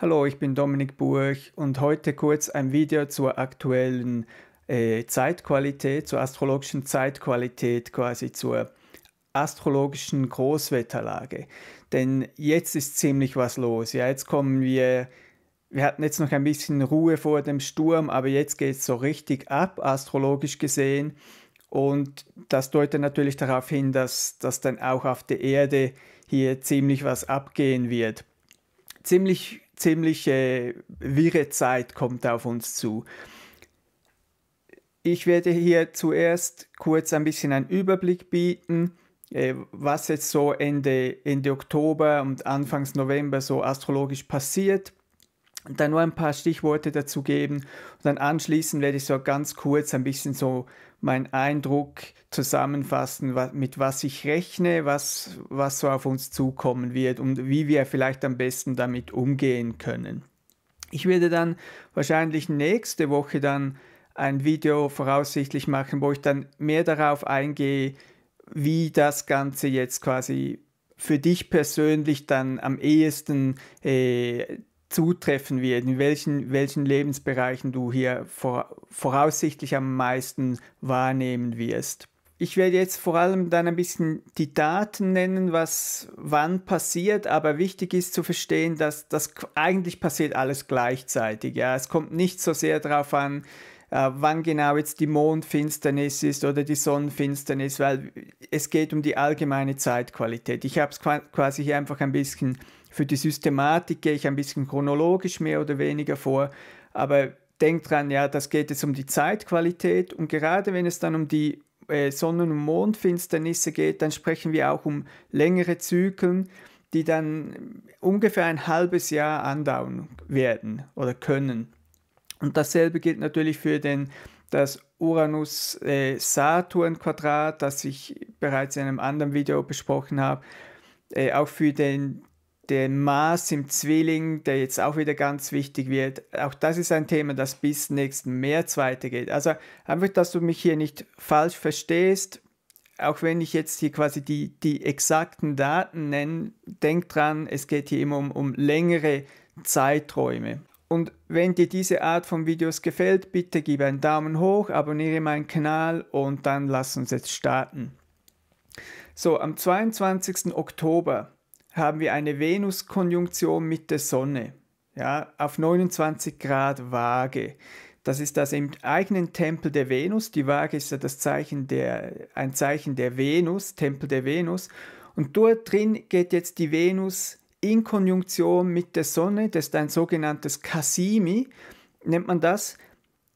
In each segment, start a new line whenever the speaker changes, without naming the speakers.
Hallo, ich bin Dominik Burch und heute kurz ein Video zur aktuellen äh, Zeitqualität, zur astrologischen Zeitqualität, quasi zur astrologischen Großwetterlage. Denn jetzt ist ziemlich was los. Ja, jetzt kommen wir. Wir hatten jetzt noch ein bisschen Ruhe vor dem Sturm, aber jetzt geht es so richtig ab, astrologisch gesehen. Und das deutet natürlich darauf hin, dass, dass dann auch auf der Erde hier ziemlich was abgehen wird. Ziemlich ziemliche äh, wirre Zeit kommt auf uns zu. Ich werde hier zuerst kurz ein bisschen einen Überblick bieten, äh, was jetzt so Ende, Ende Oktober und Anfangs November so astrologisch passiert und dann nur ein paar Stichworte dazu geben. Und dann anschließend werde ich so ganz kurz ein bisschen so meinen Eindruck zusammenfassen, mit was ich rechne, was, was so auf uns zukommen wird und wie wir vielleicht am besten damit umgehen können. Ich werde dann wahrscheinlich nächste Woche dann ein Video voraussichtlich machen, wo ich dann mehr darauf eingehe, wie das Ganze jetzt quasi für dich persönlich dann am ehesten äh, zutreffen wird, in welchen, welchen Lebensbereichen du hier vor, voraussichtlich am meisten wahrnehmen wirst. Ich werde jetzt vor allem dann ein bisschen die Daten nennen, was wann passiert, aber wichtig ist zu verstehen, dass das eigentlich passiert alles gleichzeitig. Ja, es kommt nicht so sehr darauf an, äh, wann genau jetzt die Mondfinsternis ist oder die Sonnenfinsternis, weil es geht um die allgemeine Zeitqualität. Ich habe es quasi hier einfach ein bisschen für die Systematik gehe ich ein bisschen chronologisch mehr oder weniger vor, aber denkt dran, ja, das geht jetzt um die Zeitqualität und gerade wenn es dann um die äh, Sonnen- und Mondfinsternisse geht, dann sprechen wir auch um längere Zyklen, die dann ungefähr ein halbes Jahr andauern werden oder können. Und dasselbe gilt natürlich für den, das Uranus-Saturn-Quadrat, äh, das ich bereits in einem anderen Video besprochen habe. Äh, auch für den der Mars im Zwilling, der jetzt auch wieder ganz wichtig wird. Auch das ist ein Thema, das bis nächsten März weitergeht. Also einfach, dass du mich hier nicht falsch verstehst, auch wenn ich jetzt hier quasi die, die exakten Daten nenne, denk dran, es geht hier immer um, um längere Zeiträume. Und wenn dir diese Art von Videos gefällt, bitte gib einen Daumen hoch, abonniere meinen Kanal und dann lass uns jetzt starten. So, am 22. Oktober haben wir eine Venus-Konjunktion mit der Sonne ja, auf 29 Grad Waage. Das ist das im eigenen Tempel der Venus. Die Waage ist ja das Zeichen der, ein Zeichen der Venus, Tempel der Venus. Und dort drin geht jetzt die Venus in Konjunktion mit der Sonne. Das ist ein sogenanntes Kasimi, nennt man das.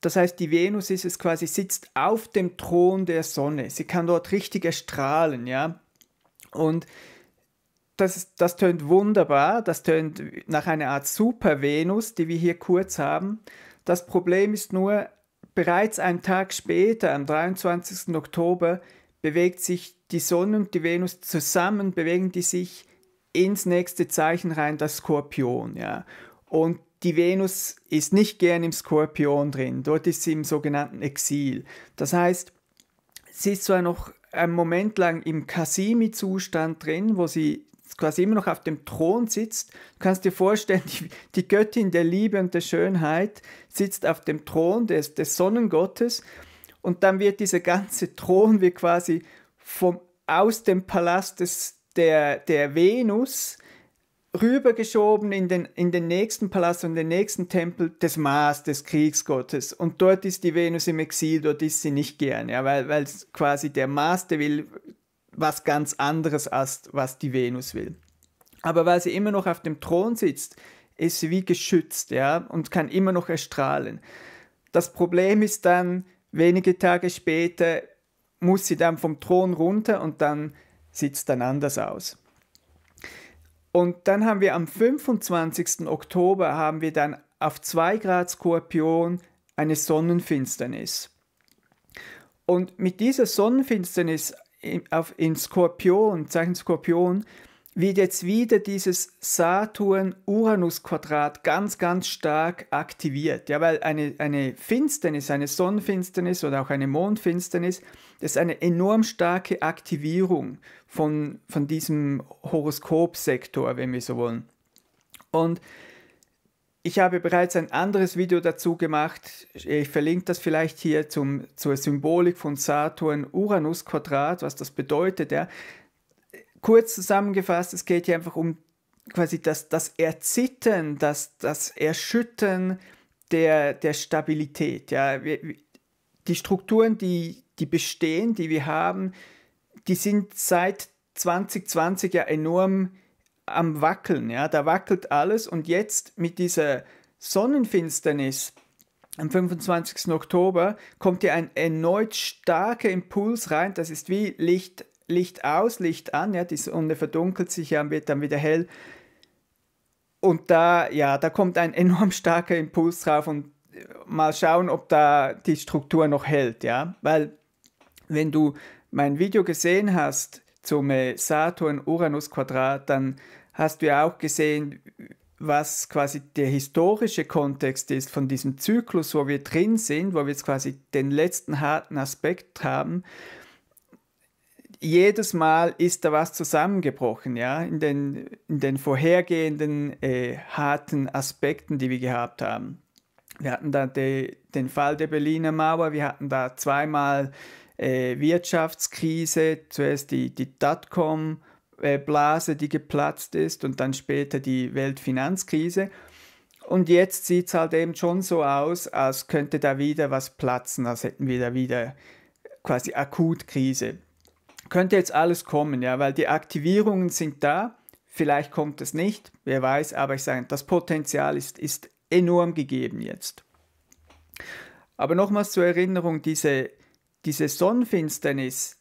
Das heißt, die Venus ist es quasi, sitzt auf dem Thron der Sonne. Sie kann dort richtig erstrahlen, ja. Und das, das tönt wunderbar, das tönt nach einer Art Super-Venus, die wir hier kurz haben. Das Problem ist nur, bereits einen Tag später, am 23. Oktober, bewegt sich die Sonne und die Venus zusammen, bewegen die sich ins nächste Zeichen rein, das Skorpion. Ja. Und die Venus ist nicht gern im Skorpion drin, dort ist sie im sogenannten Exil. Das heißt, sie ist zwar noch einen Moment lang im Kasimi-Zustand drin, wo sie quasi immer noch auf dem Thron sitzt. Du kannst dir vorstellen, die, die Göttin der Liebe und der Schönheit sitzt auf dem Thron des, des Sonnengottes und dann wird dieser ganze Thron wie quasi vom, aus dem Palast des, der, der Venus rübergeschoben in den, in den nächsten Palast und den nächsten Tempel des Mars, des Kriegsgottes. Und dort ist die Venus im Exil, dort ist sie nicht gern, ja, weil, weil quasi der Mars, der will was ganz anderes als was die Venus will. Aber weil sie immer noch auf dem Thron sitzt, ist sie wie geschützt, ja, und kann immer noch erstrahlen. Das Problem ist dann, wenige Tage später muss sie dann vom Thron runter und dann sieht es dann anders aus. Und dann haben wir am 25. Oktober haben wir dann auf 2 Grad Skorpion eine Sonnenfinsternis. Und mit dieser Sonnenfinsternis auf, im Skorpion, Zeichen Skorpion, wird jetzt wieder dieses Saturn-Uranus-Quadrat ganz, ganz stark aktiviert. Ja, weil eine, eine Finsternis, eine Sonnenfinsternis oder auch eine Mondfinsternis, das ist eine enorm starke Aktivierung von, von diesem Horoskopsektor, wenn wir so wollen. Und ich habe bereits ein anderes Video dazu gemacht. Ich verlinke das vielleicht hier zum, zur Symbolik von Saturn-Uranus-Quadrat, was das bedeutet. Ja. Kurz zusammengefasst, es geht hier einfach um quasi das, das Erzittern, das, das Erschüttern der, der Stabilität. Ja. Die Strukturen, die, die bestehen, die wir haben, die sind seit 2020 ja enorm am Wackeln, ja, da wackelt alles und jetzt mit dieser Sonnenfinsternis am 25. Oktober kommt hier ein erneut starker Impuls rein, das ist wie Licht, Licht aus, Licht an, ja, die Sonne verdunkelt sich ja, wird dann wieder hell und da, ja, da kommt ein enorm starker Impuls drauf und äh, mal schauen, ob da die Struktur noch hält, ja, weil wenn du mein Video gesehen hast, zum äh, Saturn-Uranus-Quadrat, dann hast du ja auch gesehen, was quasi der historische Kontext ist von diesem Zyklus, wo wir drin sind, wo wir jetzt quasi den letzten harten Aspekt haben. Jedes Mal ist da was zusammengebrochen, ja, in den, in den vorhergehenden äh, harten Aspekten, die wir gehabt haben. Wir hatten da de, den Fall der Berliner Mauer, wir hatten da zweimal äh, Wirtschaftskrise, zuerst die, die Dotcom-Blase, äh, die geplatzt ist und dann später die Weltfinanzkrise. Und jetzt sieht es halt eben schon so aus, als könnte da wieder was platzen, als hätten wir da wieder quasi Akutkrise. Könnte jetzt alles kommen, ja, weil die Aktivierungen sind da. Vielleicht kommt es nicht, wer weiß, aber ich sage, das Potenzial ist, ist enorm gegeben jetzt. Aber nochmals zur Erinnerung, diese diese Sonnenfinsternis,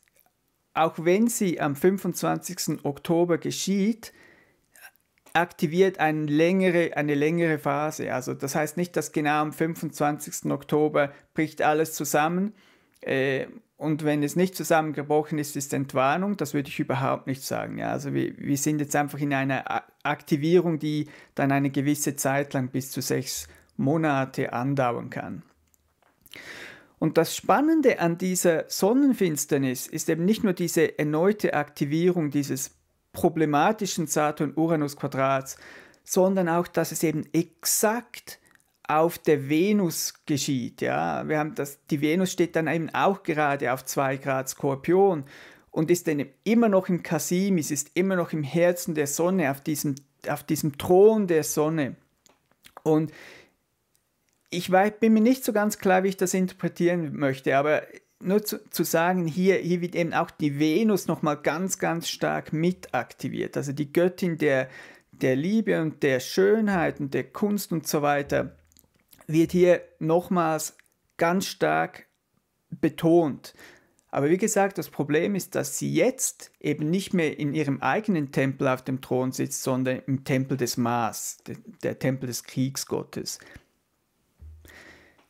auch wenn sie am 25. Oktober geschieht, aktiviert eine längere, eine längere Phase. Also das heißt nicht, dass genau am 25. Oktober bricht alles zusammen. Äh, und wenn es nicht zusammengebrochen ist, ist Entwarnung. Das würde ich überhaupt nicht sagen. also wir, wir sind jetzt einfach in einer Aktivierung, die dann eine gewisse Zeit lang bis zu sechs Monate andauern kann. Und das Spannende an dieser Sonnenfinsternis ist eben nicht nur diese erneute Aktivierung dieses problematischen Saturn-Uranus-Quadrats, sondern auch, dass es eben exakt auf der Venus geschieht. Ja? Wir haben das, die Venus steht dann eben auch gerade auf 2 Grad Skorpion und ist dann immer noch im Kasimis, ist immer noch im Herzen der Sonne, auf diesem, auf diesem Thron der Sonne. Und ich war, bin mir nicht so ganz klar, wie ich das interpretieren möchte, aber nur zu, zu, sagen, hier, hier wird eben auch die Venus nochmal ganz, ganz stark mit aktiviert. Also die Göttin der, der Liebe und der Schönheit und der Kunst und so weiter wird hier nochmals ganz stark betont. Aber wie gesagt, das Problem ist, dass sie jetzt eben nicht mehr in ihrem eigenen Tempel auf dem Thron sitzt, sondern im Tempel des Mars, der, der Tempel des Kriegsgottes.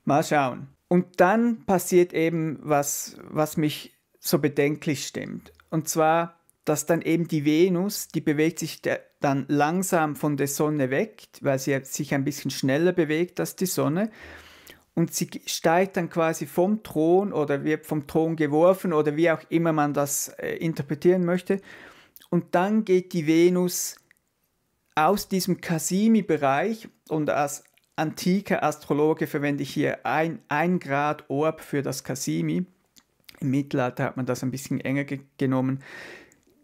Mal schauen. Und dann passiert eben was, was mich so bedenklich stimmt. Und zwar, dass dann eben die Venus, die bewegt sich dann langsam von der Sonne weg, weil sie sich ein bisschen schneller bewegt als die Sonne. Und sie steigt dann quasi vom Thron oder wird vom Thron geworfen oder wie auch immer man das äh, interpretieren möchte. Und dann geht die Venus aus diesem Cassini-Bereich und als antiker Astrologe verwende ich hier ein, ein Grad Orb für das Cassimi. Im Mittelalter hat man das ein bisschen enger ge genommen.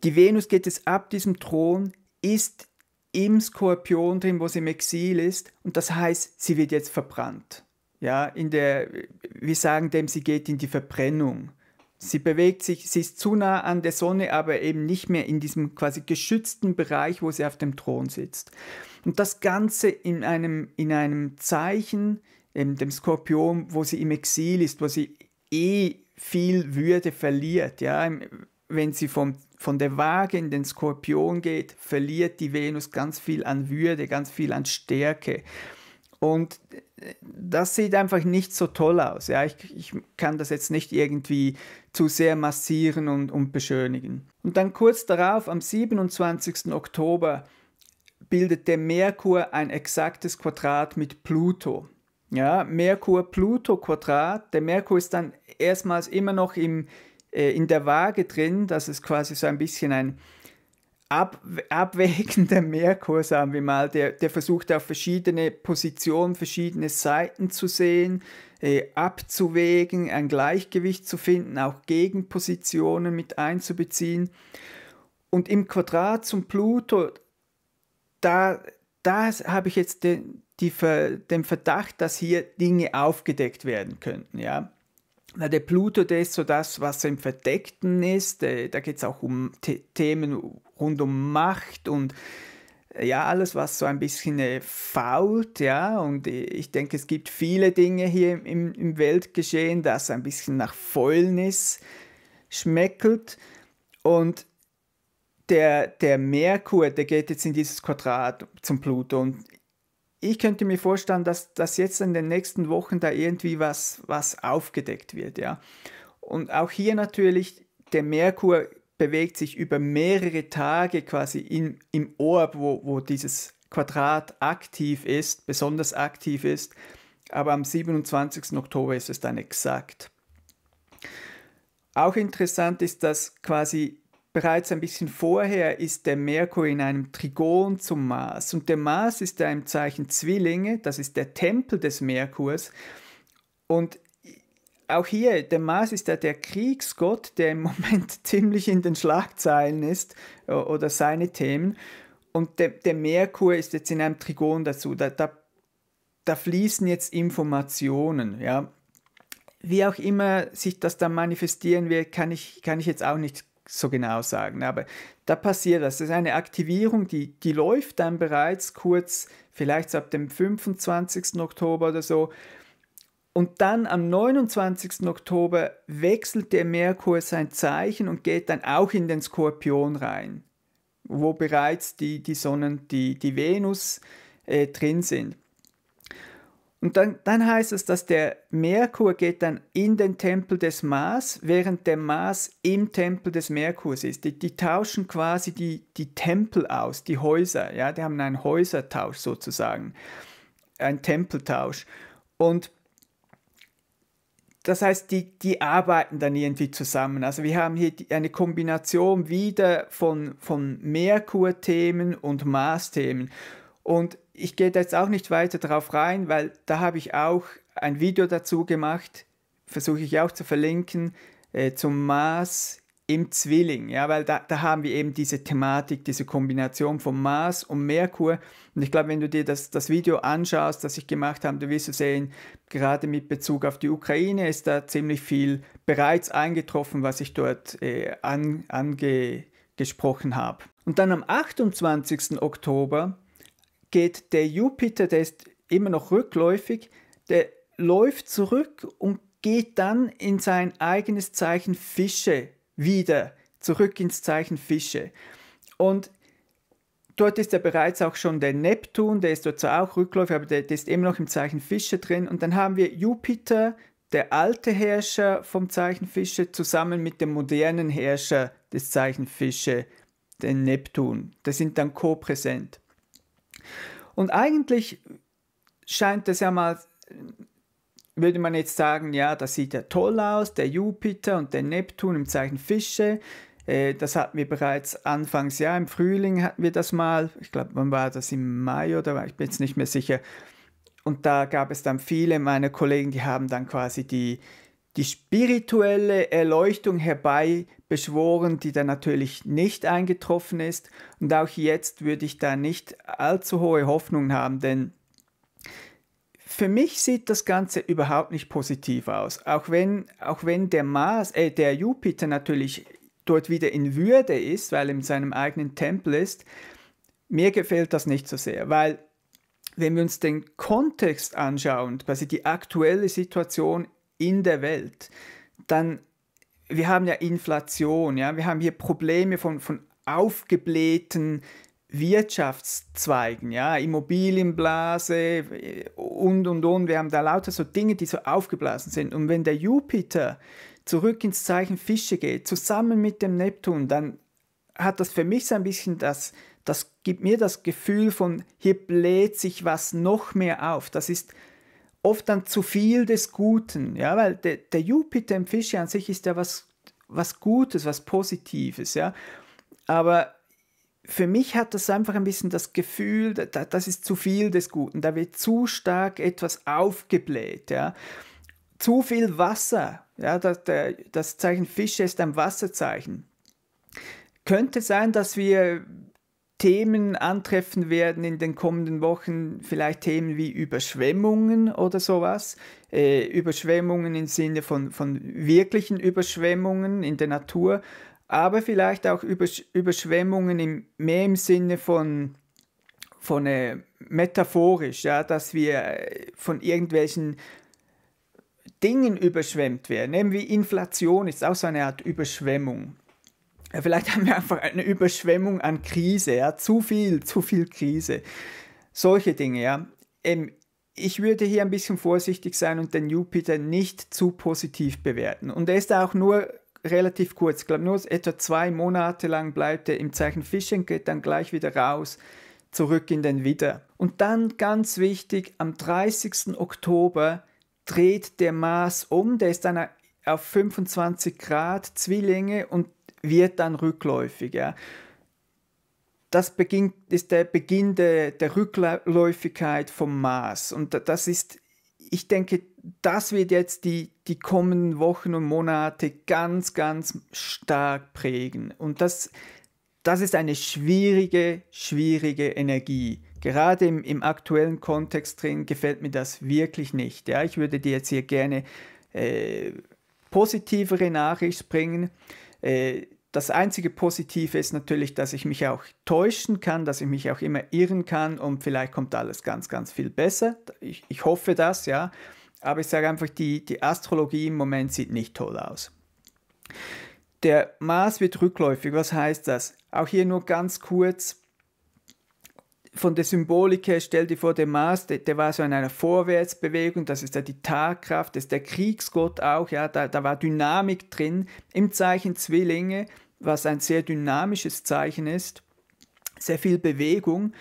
Die Venus geht es ab diesem Thron, ist im Skorpion drin, wo sie im Exil ist, und das heißt, sie wird jetzt verbrannt. Ja, in der, wir sagen dem, sie geht in die Verbrennung. Sie bewegt sich, sie ist zu nah an der Sonne, aber eben nicht mehr in diesem quasi geschützten Bereich, wo sie auf dem Thron sitzt. Und das Ganze in einem, in einem Zeichen, eben ähm, dem Skorpion, wo sie im Exil ist, wo sie eh viel Würde verliert. Ja? Ähm, wenn sie vom, von der Waage in den Skorpion geht, verliert die Venus ganz viel an Würde, ganz viel an Stärke. Und äh, das sieht einfach nicht so toll aus. Ja, ich, ich kann das jetzt nicht irgendwie zu sehr massieren und, und beschönigen. Und dann kurz darauf, am 27. Oktober, bildet der Merkur ein exaktes Quadrat mit Pluto. Ja, Merkur-Pluto-Quadrat. Der Merkur ist dann erstmals immer noch im, äh, in der Waage drin. Das ist quasi so ein bisschen ein ab, abwägender Merkur, sagen wir mal. Der, der versucht auf verschiedene Positionen, verschiedene Seiten zu sehen, äh, abzuwägen, ein Gleichgewicht zu finden, auch Gegenpositionen mit einzubeziehen. Und im Quadrat zum Pluto da, da habe ich jetzt den, die, den Verdacht, dass hier Dinge aufgedeckt werden könnten, ja. Na, der Pluto, der ist so das, was im Verdeckten ist. Da geht es auch um The Themen rund um Macht und äh, ja, alles, was so ein bisschen äh, fault, ja. Und äh, ich denke, es gibt viele Dinge hier im, im Weltgeschehen, das ein bisschen nach Fäulnis schmeckelt. Und der, der Merkur, der geht jetzt in dieses Quadrat zum Pluto und ich könnte mir vorstellen, dass, dass jetzt in den nächsten Wochen da irgendwie was, was aufgedeckt wird, ja. Und auch hier natürlich, der Merkur bewegt sich über mehrere Tage quasi in, im Orb, wo, wo dieses Quadrat aktiv ist, besonders aktiv ist. Aber am 27. Oktober ist es dann exakt. Auch interessant ist, dass quasi Bereits ein bisschen vorher ist der Merkur in einem Trigon zum Mars und der Mars ist ja im Zeichen Zwillinge, das ist der Tempel des Merkurs und auch hier, der Mars ist ja der Kriegsgott, der im Moment ziemlich in den Schlagzeilen ist oder seine Themen. Und der, der Merkur ist jetzt in einem Trigon dazu. Da, da, da fließen jetzt Informationen. Ja. Wie auch immer sich das dann manifestieren wird, kann ich, kann ich jetzt auch nicht so genau sagen, aber da passiert das. Das ist eine Aktivierung, die, die läuft dann bereits kurz, vielleicht ab dem 25. Oktober oder so. Und dann am 29. Oktober wechselt der Merkur sein Zeichen und geht dann auch in den Skorpion rein, wo bereits die, die Sonnen, die, die Venus äh, drin sind. Und dann, dann heißt es, dass der Merkur geht dann in den Tempel des Mars, während der Mars im Tempel des Merkurs ist. Die, die tauschen quasi die, die Tempel aus, die Häuser. Ja, die haben einen Häusertausch sozusagen, einen Tempeltausch. Und das heißt, die, die arbeiten dann irgendwie zusammen. Also wir haben hier eine Kombination wieder von, von Merkur-Themen und Mars-Themen. Und ich gehe jetzt auch nicht weiter darauf rein, weil da habe ich auch ein Video dazu gemacht, versuche ich auch zu verlinken, äh, zum Mars im Zwilling, ja, weil da, da haben wir eben diese Thematik, diese Kombination von Mars und Merkur. Und ich glaube, wenn du dir das, das Video anschaust, das ich gemacht habe, du wirst du sehen, gerade mit Bezug auf die Ukraine ist da ziemlich viel bereits eingetroffen, was ich dort äh, an, angesprochen habe. Und dann am 28. Oktober geht der Jupiter, der ist immer noch rückläufig, der läuft zurück und geht dann in sein eigenes Zeichen Fische wieder, zurück ins Zeichen Fische. Und dort ist ja bereits auch schon der Neptun, der ist dort zwar auch rückläufig, aber der, der ist immer noch im Zeichen Fische drin. Und dann haben wir Jupiter, der alte Herrscher vom Zeichen Fische, zusammen mit dem modernen Herrscher des Zeichen Fische, den Neptun. Das sind dann co-präsent. Und eigentlich scheint es ja mal, würde man jetzt sagen, ja, das sieht ja toll aus, der Jupiter und der Neptun im Zeichen Fische. Äh, das hatten wir bereits anfangs, ja, im Frühling hatten wir das mal. Ich glaube, wann war das? Im Mai oder war ich bin jetzt nicht mehr sicher. Und da gab es dann viele meiner Kollegen, die haben dann quasi die, die spirituelle Erleuchtung herbeibeschworen, die dann natürlich nicht eingetroffen ist. Und auch jetzt würde ich da nicht allzu hohe Hoffnungen haben, denn für mich sieht das Ganze überhaupt nicht positiv aus. Auch wenn, auch wenn der Mars, äh, der Jupiter natürlich dort wieder in Würde ist, weil er in seinem eigenen Tempel ist, mir gefällt das nicht so sehr, weil wenn wir uns den Kontext anschauen, quasi die aktuelle Situation in der Welt, dann wir haben ja Inflation, ja, wir haben hier Probleme von, von aufgeblähten Wirtschaftszweigen, ja, Immobilienblase und und und. Wir haben da lauter so Dinge, die so aufgeblasen sind. Und wenn der Jupiter zurück ins Zeichen Fische geht, zusammen mit dem Neptun, dann hat das für mich so ein bisschen das, das gibt mir das Gefühl von, hier bläht sich was noch mehr auf. Das ist oft dann zu viel des Guten, ja, weil der, der Jupiter im Fische an sich ist ja was, was Gutes, was Positives, ja, aber für mich hat das einfach ein bisschen das Gefühl, da, das ist zu viel des Guten, da wird zu stark etwas aufgebläht, ja, zu viel Wasser, ja, das, der, das Zeichen Fische ist ein Wasserzeichen. Könnte sein, dass wir Themen antreffen werden in den kommenden Wochen, vielleicht Themen wie Überschwemmungen oder sowas. Äh, Überschwemmungen im Sinne von, von wirklichen Überschwemmungen in der Natur, aber vielleicht auch Übersch Überschwemmungen im, mehr im Sinne von, von äh, metaphorisch, ja, dass wir äh, von irgendwelchen Dingen überschwemmt werden. Eben wie Inflation ist auch so eine Art Überschwemmung. Vielleicht haben wir einfach eine Überschwemmung an Krise, ja, zu viel, zu viel Krise. Solche Dinge, ja. Ähm, ich würde hier ein bisschen vorsichtig sein und den Jupiter nicht zu positiv bewerten. Und er ist auch nur relativ kurz, ich glaube nur etwa zwei Monate lang bleibt er im Zeichen Fischen, geht dann gleich wieder raus, zurück in den Widder. Und dann ganz wichtig, am 30. Oktober dreht der Mars um, der ist dann auf 25 Grad Zwillinge und wird dann rückläufig. Ja. Das beginnt, ist der Beginn der, der Rückläufigkeit vom Mars. Und das ist, ich denke, das wird jetzt die, die kommenden Wochen und Monate ganz, ganz stark prägen. Und das, das ist eine schwierige, schwierige Energie. Gerade im, im aktuellen Kontext drin gefällt mir das wirklich nicht. Ja, ich würde dir jetzt hier gerne äh, positivere Nachricht bringen. Äh, das einzige Positive ist natürlich, dass ich mich auch täuschen kann, dass ich mich auch immer irren kann und vielleicht kommt alles ganz, ganz viel besser. Ich, ich hoffe das, ja. Aber ich sage einfach, die, die Astrologie im Moment sieht nicht toll aus. Der Mars wird rückläufig. Was heißt das? Auch hier nur ganz kurz von der Symbolik her, stell dir vor, der Mars, der, der, war so in einer Vorwärtsbewegung, das ist ja die Tagkraft, das ist der Kriegsgott auch, ja, da, da war Dynamik drin. Im Zeichen Zwillinge, was ein sehr dynamisches Zeichen ist, sehr viel Bewegung.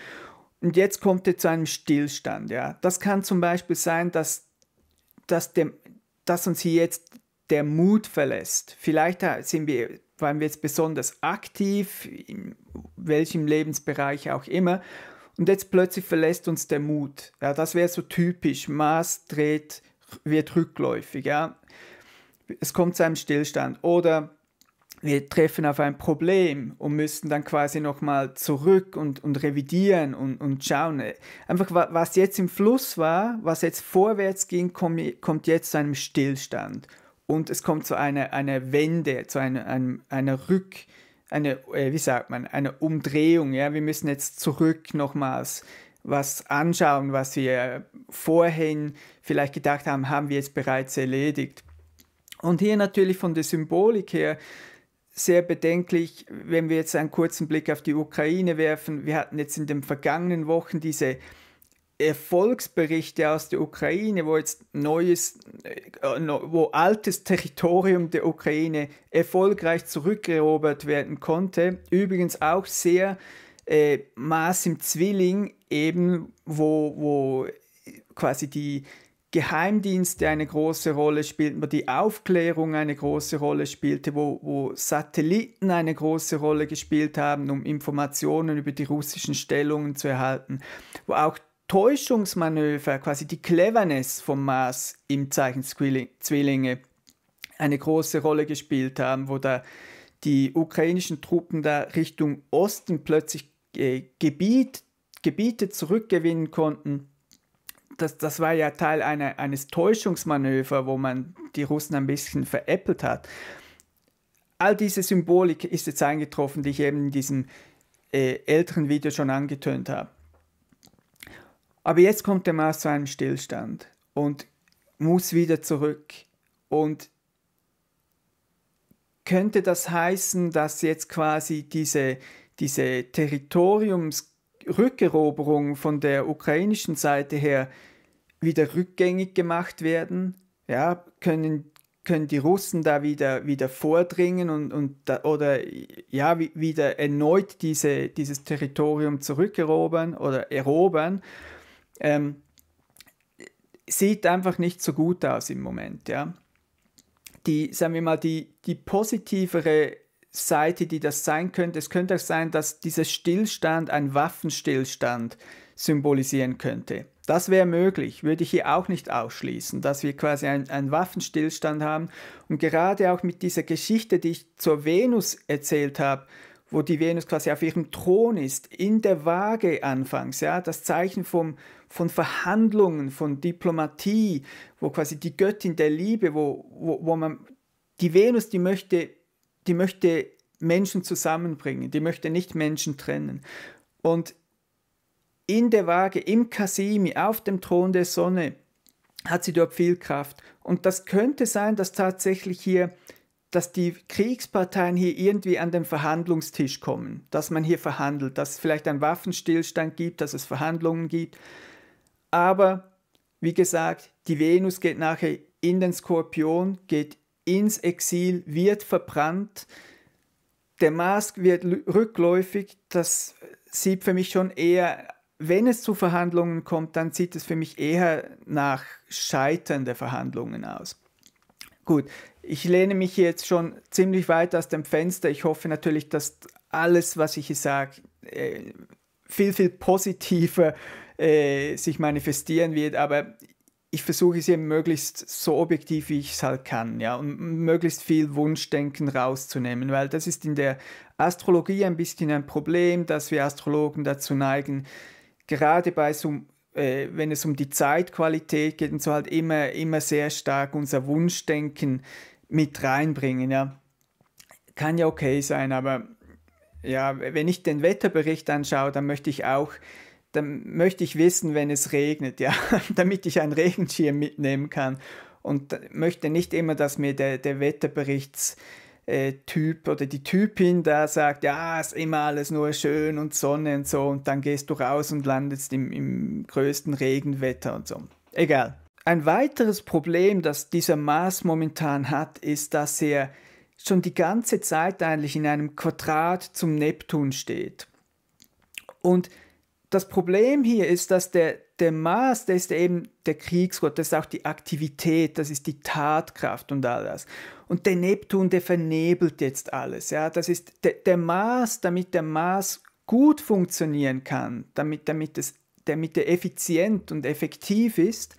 Und jetzt kommt er zu einem Stillstand, ja. Das kann zum Beispiel sein, dass, dass, dem, dass uns hier jetzt der Mut verlässt. Vielleicht äh, sind wir waren wir jetzt besonders aktiv, in welchem Lebensbereich auch immer, und jetzt plötzlich verlässt uns der Mut. Ja, das wäre so typisch. Maß dreht, wird rückläufig. Ja. Es kommt zu einem Stillstand. Oder wir treffen auf ein Problem und müssen dann quasi nochmal zurück und, und revidieren und, und schauen. Einfach, was jetzt im Fluss war, was jetzt vorwärts ging, kommt jetzt zu einem Stillstand. Und es kommt zu einer, einer Wende, zu einem, einem, einer Rückkehr eine, äh, wie sagt man, eine Umdrehung. Ja? Wir müssen jetzt zurück nochmals was anschauen, was wir vorhin vielleicht gedacht haben, haben wir jetzt bereits erledigt. Und hier natürlich von der Symbolik her sehr bedenklich, wenn wir jetzt einen kurzen Blick auf die Ukraine werfen. Wir hatten jetzt in den vergangenen Wochen diese Erfolgsberichte aus der Ukraine, wo jetzt neues, äh, wo altes Territorium der Ukraine erfolgreich zurückerobert werden konnte. Übrigens auch sehr äh, Maß im Zwilling, eben wo, wo quasi die Geheimdienste eine große Rolle spielten, wo die Aufklärung eine große Rolle spielte, wo, wo Satelliten eine große Rolle gespielt haben, um Informationen über die russischen Stellungen zu erhalten, wo auch Täuschungsmanöver, quasi die Cleverness vom Mars im Zeichen Zwillinge eine große Rolle gespielt haben, wo da die ukrainischen Truppen da Richtung Osten plötzlich äh, Gebiet, Gebiete zurückgewinnen konnten. Das, das war ja Teil einer, eines Täuschungsmanöver, wo man die Russen ein bisschen veräppelt hat. All diese Symbolik ist jetzt eingetroffen, die ich eben in diesem äh, älteren Video schon angetönt habe. Aber jetzt kommt der Mars zu einem Stillstand und muss wieder zurück. Und könnte das heißen, dass jetzt quasi diese, diese Territoriumsrückeroberung von der ukrainischen Seite her wieder rückgängig gemacht werden? Ja, können, können die Russen da wieder, wieder vordringen und, und da, oder ja, wieder erneut diese, dieses Territorium zurückerobern oder erobern? ähm, sieht einfach nicht so gut aus im Moment, ja. Die, sagen wir mal, die, die positivere Seite, die das sein könnte, es könnte auch sein, dass dieser Stillstand ein Waffenstillstand symbolisieren könnte. Das wäre möglich, würde ich hier auch nicht ausschließen, dass wir quasi einen Waffenstillstand haben. Und gerade auch mit dieser Geschichte, die ich zur Venus erzählt habe, wo die Venus quasi auf ihrem Thron ist, in der Waage anfangs, ja, das Zeichen vom, von Verhandlungen, von Diplomatie, wo quasi die Göttin der Liebe, wo, wo, wo man, die Venus, die möchte, die möchte Menschen zusammenbringen, die möchte nicht Menschen trennen. Und in der Waage, im Kasimi, auf dem Thron der Sonne, hat sie dort viel Kraft. Und das könnte sein, dass tatsächlich hier dass die Kriegsparteien hier irgendwie an den Verhandlungstisch kommen, dass man hier verhandelt, dass es vielleicht einen Waffenstillstand gibt, dass es Verhandlungen gibt. Aber wie gesagt, die Venus geht nachher in den Skorpion, geht ins Exil, wird verbrannt. Der Mask wird rückläufig. Das sieht für mich schon eher, wenn es zu Verhandlungen kommt, dann sieht es für mich eher nach Scheitern der Verhandlungen aus. Gut, ich lehne mich jetzt schon ziemlich weit aus dem Fenster. Ich hoffe natürlich, dass alles, was ich hier sage, äh, viel, viel positiver äh, sich manifestieren wird. Aber ich versuche es eben möglichst so objektiv, wie ich es halt kann, ja, und möglichst viel Wunschdenken rauszunehmen, weil das ist in der Astrologie ein bisschen ein Problem, dass wir Astrologen dazu neigen, gerade bei so äh, wenn es um die Zeitqualität geht und so halt immer, immer sehr stark unser Wunschdenken mit reinbringen. Ja. Kann ja okay sein, aber ja, wenn ich den Wetterbericht anschaue, dann möchte ich auch, dann möchte ich wissen, wenn es regnet, ja, damit ich einen Regenschirm mitnehmen kann und möchte nicht immer, dass mir der, der Wetterberichts äh, typ oder die Typin da sagt, ja, ist immer alles nur schön und Sonne und so und dann gehst du raus und landest im, im größten Regenwetter und so. Egal. Ein weiteres Problem, das dieser Mars momentan hat, ist, dass er schon die ganze Zeit eigentlich in einem Quadrat zum Neptun steht. Und das Problem hier ist, dass der der Mars, der ist eben der Kriegsgott, das ist auch die Aktivität, das ist die Tatkraft und all das. Und der Neptun, der vernebelt jetzt alles. Ja? Das ist der, der Mars, damit der Mars gut funktionieren kann, damit, damit, es, damit er effizient und effektiv ist,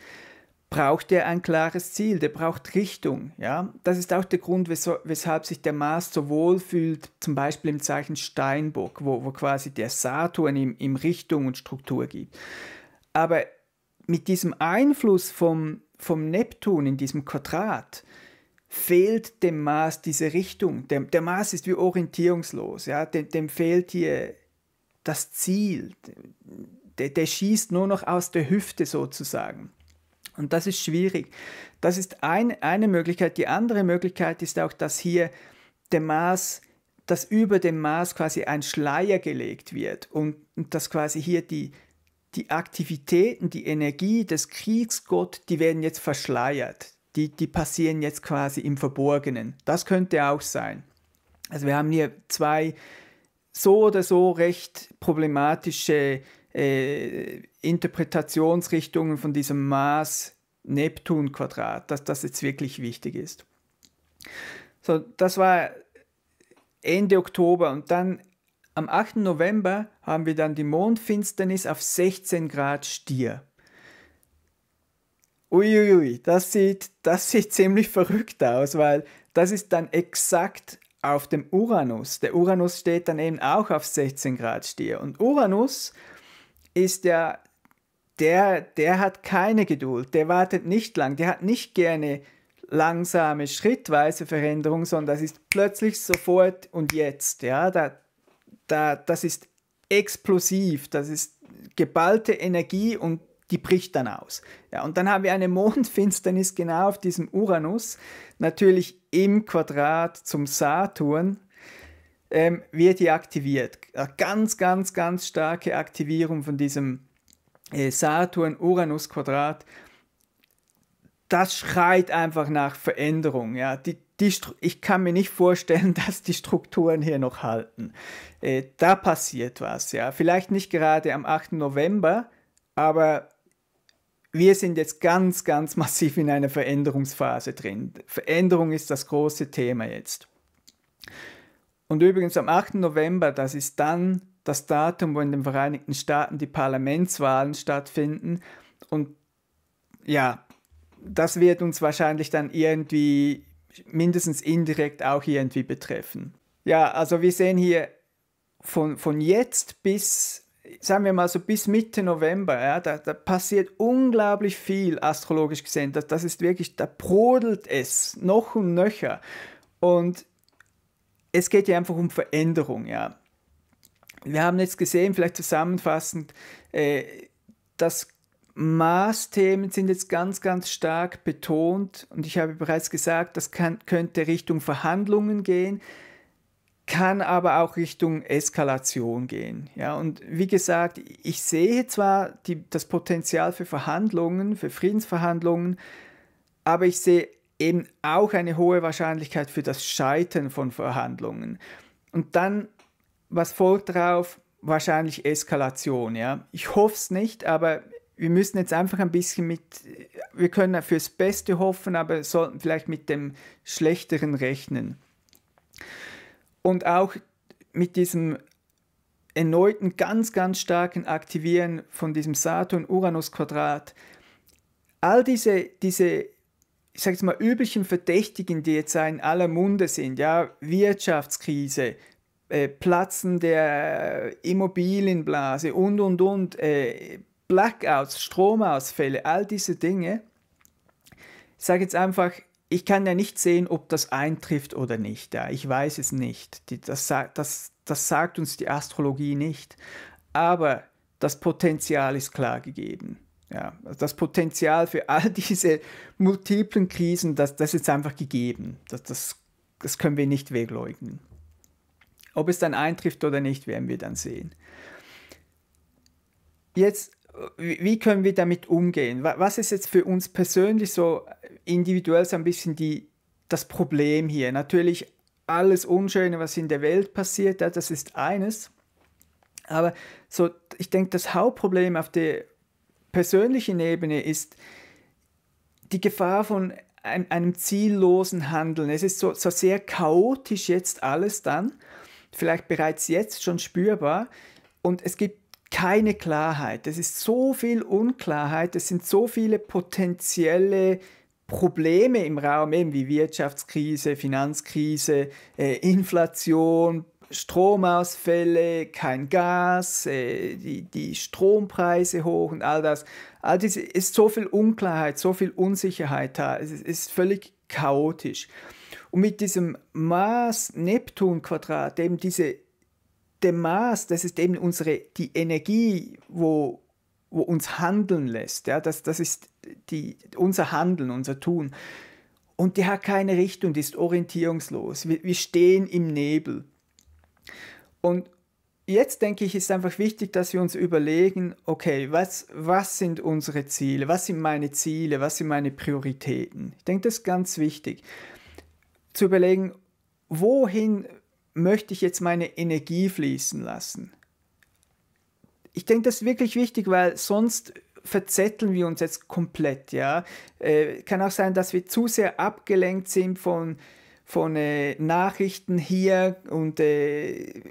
braucht er ein klares Ziel, der braucht Richtung. Ja? Das ist auch der Grund, weshalb sich der Mars so wohlfühlt, zum Beispiel im Zeichen Steinbock, wo, wo quasi der Saturn ihm, ihm Richtung und Struktur gibt. Aber mit diesem Einfluss vom, vom Neptun in diesem Quadrat fehlt dem Mars diese Richtung. Der, der Mars ist wie orientierungslos. Ja? Dem, dem fehlt hier das Ziel. Der, der schießt nur noch aus der Hüfte sozusagen. Und das ist schwierig. Das ist ein, eine Möglichkeit. Die andere Möglichkeit ist auch, dass hier der Mars, dass über dem Mars quasi ein Schleier gelegt wird und, und dass quasi hier die, die Aktivitäten, die Energie des Kriegsgott, die werden jetzt verschleiert. Die, die passieren jetzt quasi im Verborgenen. Das könnte auch sein. Also wir haben hier zwei so oder so recht problematische äh, Interpretationsrichtungen von diesem Mars-Neptun-Quadrat, dass das jetzt wirklich wichtig ist. So, das war Ende Oktober und dann am 8. November haben wir dann die Mondfinsternis auf 16 Grad Stier. Uiuiui, das sieht, das sieht ziemlich verrückt aus, weil das ist dann exakt auf dem Uranus. Der Uranus steht dann eben auch auf 16 Grad Stier. Und Uranus ist ja, der, der hat keine Geduld, der wartet nicht lang, der hat nicht gerne langsame, schrittweise Veränderung, sondern das ist plötzlich, sofort und jetzt. Ja, da, da, das ist explosiv, das ist geballte Energie und die bricht dann aus. Ja, und dann haben wir eine Mondfinsternis genau auf diesem Uranus, natürlich im Quadrat zum Saturn, ähm, wird die aktiviert. Ganz, ganz, ganz starke Aktivierung von diesem äh, Saturn-Uranus-Quadrat. Das schreit einfach nach Veränderung. Ja. Die, die ich kann mir nicht vorstellen, dass die Strukturen hier noch halten. Äh, da passiert was, ja. Vielleicht nicht gerade am 8. November, aber wir sind jetzt ganz, ganz massiv in einer Veränderungsphase drin. Veränderung ist das große Thema jetzt. Und übrigens am 8. November, das ist dann das Datum, wo in den Vereinigten Staaten die Parlamentswahlen stattfinden. Und ja, das wird uns wahrscheinlich dann irgendwie mindestens indirekt auch irgendwie betreffen. Ja, also wir sehen hier von, von jetzt bis, sagen wir mal so bis Mitte November, ja, da, da passiert unglaublich viel astrologisch gesehen. Das, das ist wirklich, da brodelt es noch und nöcher. Und es geht ja einfach um Veränderung, ja. Wir haben jetzt gesehen, vielleicht zusammenfassend, äh, dass Maßthemen sind jetzt ganz, ganz stark betont und ich habe bereits gesagt, das kann, könnte Richtung Verhandlungen gehen, kann aber auch Richtung Eskalation gehen. Ja, und wie gesagt, ich sehe zwar die, das Potenzial für Verhandlungen, für Friedensverhandlungen, aber ich sehe eben auch eine hohe Wahrscheinlichkeit für das Scheitern von Verhandlungen. Und dann, was folgt darauf? Wahrscheinlich Eskalation. Ja? Ich hoffe es nicht, aber wir müssen jetzt einfach ein bisschen mit, wir können fürs Beste hoffen, aber sollten vielleicht mit dem Schlechteren rechnen. Und auch mit diesem erneuten ganz, ganz starken Aktivieren von diesem Saturn-Uranus-Quadrat. All diese, diese ich sage jetzt mal, üblichen Verdächtigen, die jetzt in aller Munde sind, ja, Wirtschaftskrise, äh, Platzen der Immobilienblase und, und, und, äh, Blackouts, Stromausfälle, all diese Dinge. Ich sage jetzt einfach, ich kann ja nicht sehen, ob das eintrifft oder nicht. Ja, ich weiß es nicht. Die, das, das, das sagt uns die Astrologie nicht. Aber das Potenzial ist klar gegeben. Ja, das Potenzial für all diese multiplen Krisen, das, das ist einfach gegeben. Das, das, das können wir nicht wegleugnen. Ob es dann eintrifft oder nicht, werden wir dann sehen. Jetzt wie können wir damit umgehen? Was ist jetzt für uns persönlich so individuell so ein bisschen die, das Problem hier? Natürlich alles Unschöne, was in der Welt passiert, das ist eines. Aber so, ich denke, das Hauptproblem auf der persönlichen Ebene ist die Gefahr von einem, einem ziellosen Handeln. Es ist so, so sehr chaotisch jetzt alles dann, vielleicht bereits jetzt schon spürbar. Und es gibt keine Klarheit. Es ist so viel Unklarheit, es sind so viele potenzielle Probleme im Raum, eben wie Wirtschaftskrise, Finanzkrise, äh, Inflation, Stromausfälle, kein Gas, äh, die, die Strompreise hoch und all das. All diese ist so viel Unklarheit, so viel Unsicherheit da. Es ist völlig chaotisch. Und mit diesem Mars-Neptun-Quadrat, eben diese dem Maß, das ist eben unsere, die Energie, wo, wo uns handeln lässt. Ja? Das, das ist die, unser Handeln, unser Tun. Und die hat keine Richtung, die ist orientierungslos. Wir, wir stehen im Nebel. Und jetzt denke ich, ist einfach wichtig, dass wir uns überlegen, okay, was, was sind unsere Ziele? Was sind meine Ziele? Was sind meine Prioritäten? Ich denke, das ist ganz wichtig. Zu überlegen, wohin möchte ich jetzt meine Energie fließen lassen? Ich denke, das ist wirklich wichtig, weil sonst verzetteln wir uns jetzt komplett, ja. Äh, kann auch sein, dass wir zu sehr abgelenkt sind von, von äh, Nachrichten hier und äh, äh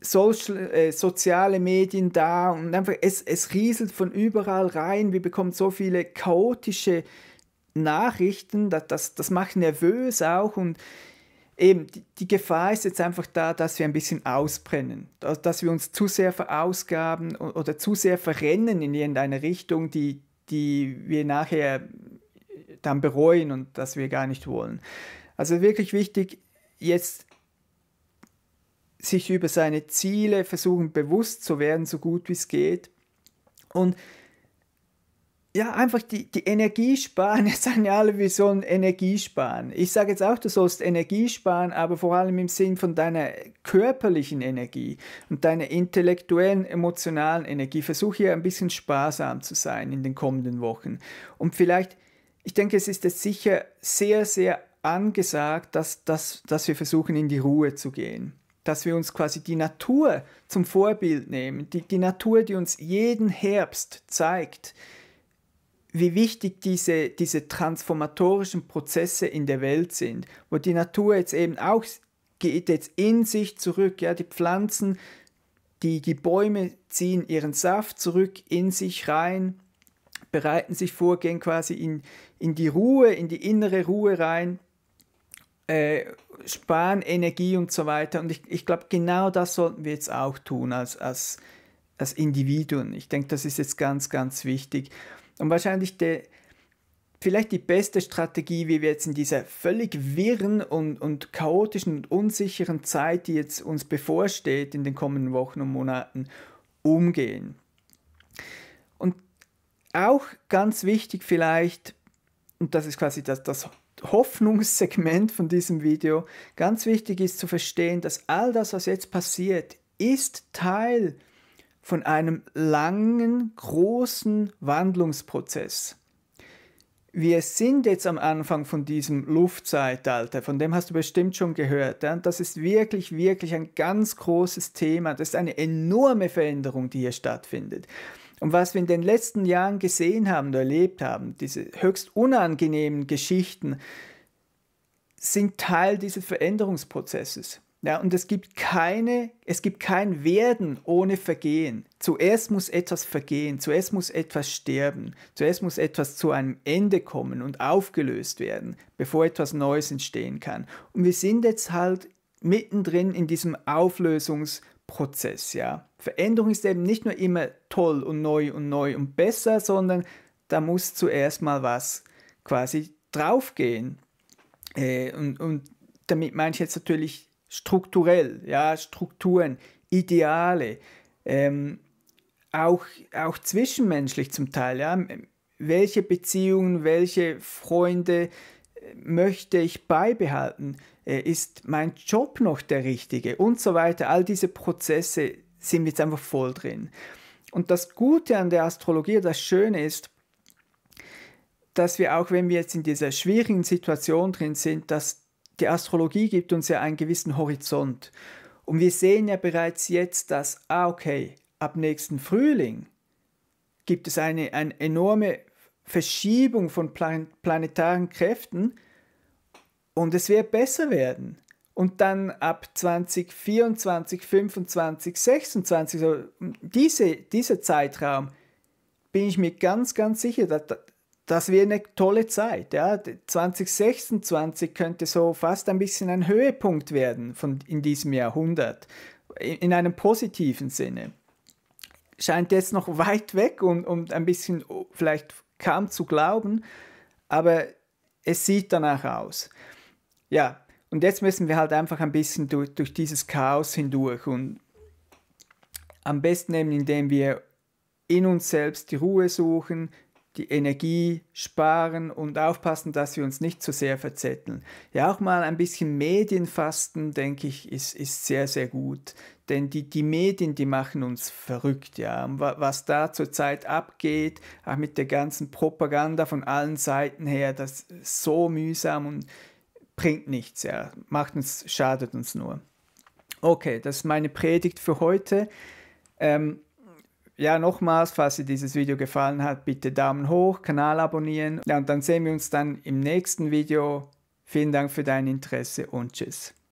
Social, äh, soziale Medien da und einfach es, es rieselt von überall rein. Wir bekommen so viele chaotische Nachrichten, das, das, das macht nervös auch und eben, die, die, Gefahr ist jetzt einfach da, dass wir ein bisschen ausbrennen, dass wir uns zu sehr verausgaben oder zu sehr verrennen in irgendeine Richtung, die, die wir nachher äh, dann bereuen und das wir gar nicht wollen. Also wirklich wichtig, jetzt sich über seine Ziele versuchen bewusst zu werden, so gut wie es geht. Und ja, einfach die, die Energie sparen. Jetzt sagen ja alle, wir sollen Energie sparen. Ich sage jetzt auch, du sollst Energie sparen, aber vor allem im Sinn von deiner körperlichen Energie und deiner intellektuellen, emotionalen Energie. Versuche hier ein bisschen sparsam zu sein in den kommenden Wochen. Und vielleicht, ich denke, es ist jetzt sicher sehr, sehr angesagt, dass, dass, dass wir versuchen, in die Ruhe zu gehen dass wir uns quasi die Natur zum Vorbild nehmen, die, die Natur, die uns jeden Herbst zeigt, wie wichtig diese, diese transformatorischen Prozesse in der Welt sind, wo die Natur jetzt eben auch geht jetzt in sich zurück, ja, die Pflanzen, die, die Bäume ziehen ihren Saft zurück in sich rein, bereiten sich vorgehen quasi in, in die Ruhe, in die innere Ruhe rein, äh, sparen Energie und so weiter. Und ich, ich glaube, genau das sollten wir jetzt auch tun als, als, als Individuen. Ich denke, das ist jetzt ganz, ganz wichtig. Und wahrscheinlich der, vielleicht die beste Strategie, wie wir jetzt in dieser völlig wirren und, und chaotischen und unsicheren Zeit, die jetzt uns bevorsteht in den kommenden Wochen und Monaten, umgehen. Und auch ganz wichtig vielleicht, und das ist quasi das, das Hoffnungssegment von diesem Video, ganz wichtig ist zu verstehen, dass all das, was jetzt passiert, ist Teil von einem langen, großen Wandlungsprozess. Wir sind jetzt am Anfang von diesem Luftzeitalter, von dem hast du bestimmt schon gehört. Ja? Das ist wirklich, wirklich ein ganz großes Thema. Das ist eine enorme Veränderung, die hier stattfindet. Und was wir in den letzten Jahren gesehen haben und erlebt haben, diese höchst unangenehmen Geschichten, sind Teil dieses Veränderungsprozesses. Ja, und es gibt keine, es gibt kein Werden ohne Vergehen. Zuerst muss etwas vergehen, zuerst muss etwas sterben, zuerst muss etwas zu einem Ende kommen und aufgelöst werden, bevor etwas Neues entstehen kann. Und wir sind jetzt halt mittendrin in diesem Auflösungsprozess, ja. Veränderung ist eben nicht nur immer toll und neu und neu und besser, sondern da muss zuerst mal was quasi draufgehen. Äh, und, und damit meine ich jetzt natürlich strukturell, ja, Strukturen, Ideale, ähm, auch, auch zwischenmenschlich zum Teil, ja, welche Beziehungen, welche Freunde äh, möchte ich beibehalten, äh, ist mein Job noch der richtige und so weiter. All diese Prozesse sind jetzt einfach voll drin. Und das Gute an der Astrologie, das Schöne ist, dass wir auch, wenn wir jetzt in dieser schwierigen Situation drin sind, dass die Astrologie gibt uns ja einen gewissen Horizont. Und wir sehen ja bereits jetzt, dass, ah okay, ab nächsten Frühling gibt es eine, eine enorme Verschiebung von planetaren Kräften und es wird besser werden. Und dann ab 2024, 25, 26, so diese, dieser Zeitraum, bin ich mir ganz, ganz sicher, dass, das wäre eine tolle Zeit. Ja. 2026 könnte so fast ein bisschen ein Höhepunkt werden von, in diesem Jahrhundert, in, in einem positiven Sinne. Scheint jetzt noch weit weg und, und ein bisschen oh, vielleicht kaum zu glauben, aber es sieht danach aus. Ja, und jetzt müssen wir halt einfach ein bisschen durch, durch dieses Chaos hindurch und am besten eben, indem wir in uns selbst die Ruhe suchen, die Energie sparen und aufpassen, dass wir uns nicht zu sehr verzetteln. Ja, auch mal ein bisschen Medienfasten, denke ich, ist, ist sehr, sehr gut. Denn die, die Medien, die machen uns verrückt, ja. Was da zurzeit abgeht, auch mit der ganzen Propaganda von allen Seiten her, das ist so mühsam und bringt nichts, ja. Macht uns, schadet uns nur. Okay, das ist meine Predigt für heute. Ähm, ja, nochmals, falls dir dieses Video gefallen hat, bitte Daumen hoch, Kanal abonnieren. Ja, und dann sehen wir uns dann im nächsten Video. Vielen Dank für dein Interesse und tschüss.